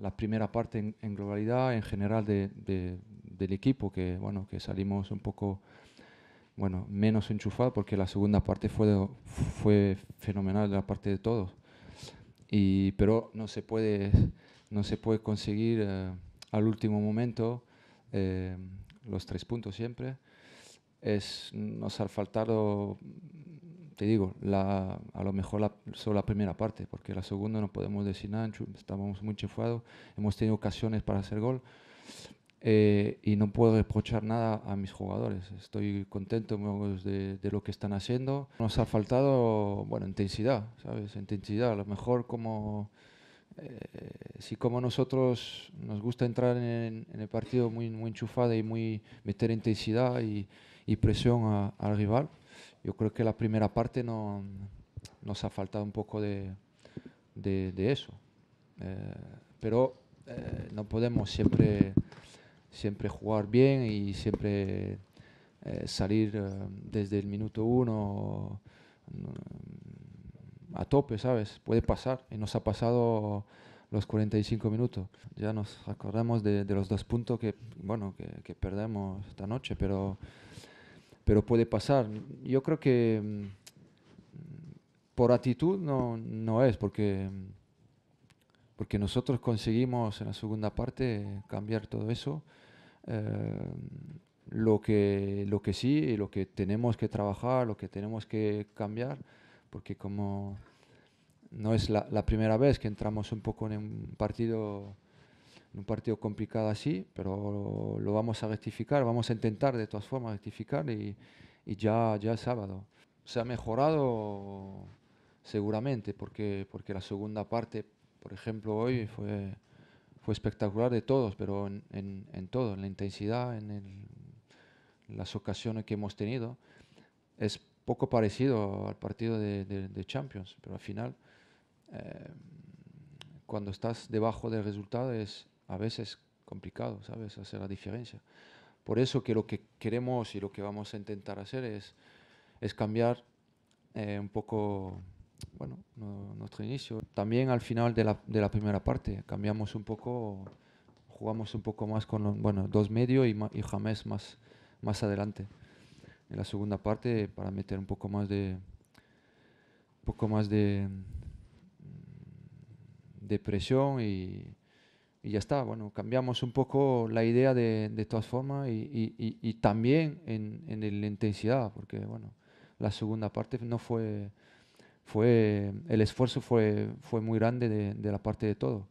la primera parte en, globalidad, en general del equipo, que, bueno, que salimos un poco bueno, menos enchufado porque la segunda parte fue, fue fenomenal la parte de todos. Y, pero no se puede, no se puede conseguir eh, al último momento eh, los tres puntos siempre. Es, nos ha faltado te digo, a lo mejor solo la primera parte, porque la segunda no podemos decir nada, estábamos muy enchufados, hemos tenido ocasiones para hacer gol eh, y no puedo reprochar nada a mis jugadores. Estoy contento de, lo que están haciendo. Nos ha faltado, bueno, intensidad, ¿sabes? Intensidad, a lo mejor como... Eh, si como nosotros nos gusta entrar en, el partido muy, muy enchufada y muy meter intensidad y, presión al rival, yo creo que la primera parte no, nos ha faltado un poco de, de, eso. Eh, pero eh, no podemos siempre, siempre jugar bien y siempre eh, salir desde el minuto uno mm, a tope, ¿sabes? Puede pasar y nos ha pasado los 45 minutos. Ya nos acordamos de, los dos puntos que, bueno, que, que perdemos esta noche, pero pero puede pasar. Yo creo que mm, por actitud no, no es, porque, mm, porque nosotros conseguimos en la segunda parte cambiar todo eso. Eh, lo, que, lo que sí lo que tenemos que trabajar, lo que tenemos que cambiar, porque como no es la, la primera vez que entramos un poco en un partido un partido complicado así, pero lo vamos a rectificar, vamos a intentar de todas formas rectificar y, ya, ya el sábado. Se ha mejorado seguramente, porque, porque la segunda parte, por ejemplo, hoy fue, fue espectacular de todos, pero en, todo, en la intensidad, en, las ocasiones que hemos tenido. Es poco parecido al partido de, Champions, pero al final, eh, cuando estás debajo de resultados... es, a veces complicado, ¿sabes? Hacer la diferencia. Por eso que lo que queremos y lo que vamos a intentar hacer es, es cambiar eh, un poco, bueno, nuestro inicio. También al final de la, primera parte cambiamos un poco, jugamos un poco más con, bueno, dos medios y, y James más, más adelante. En la segunda parte para meter un poco más de, un poco más de, de presión y y ya está. Bueno, cambiamos un poco la idea de, todas formas y, también en, la intensidad, porque bueno, la segunda parte no fue, fue el esfuerzo fue, fue muy grande de, de la parte de todo.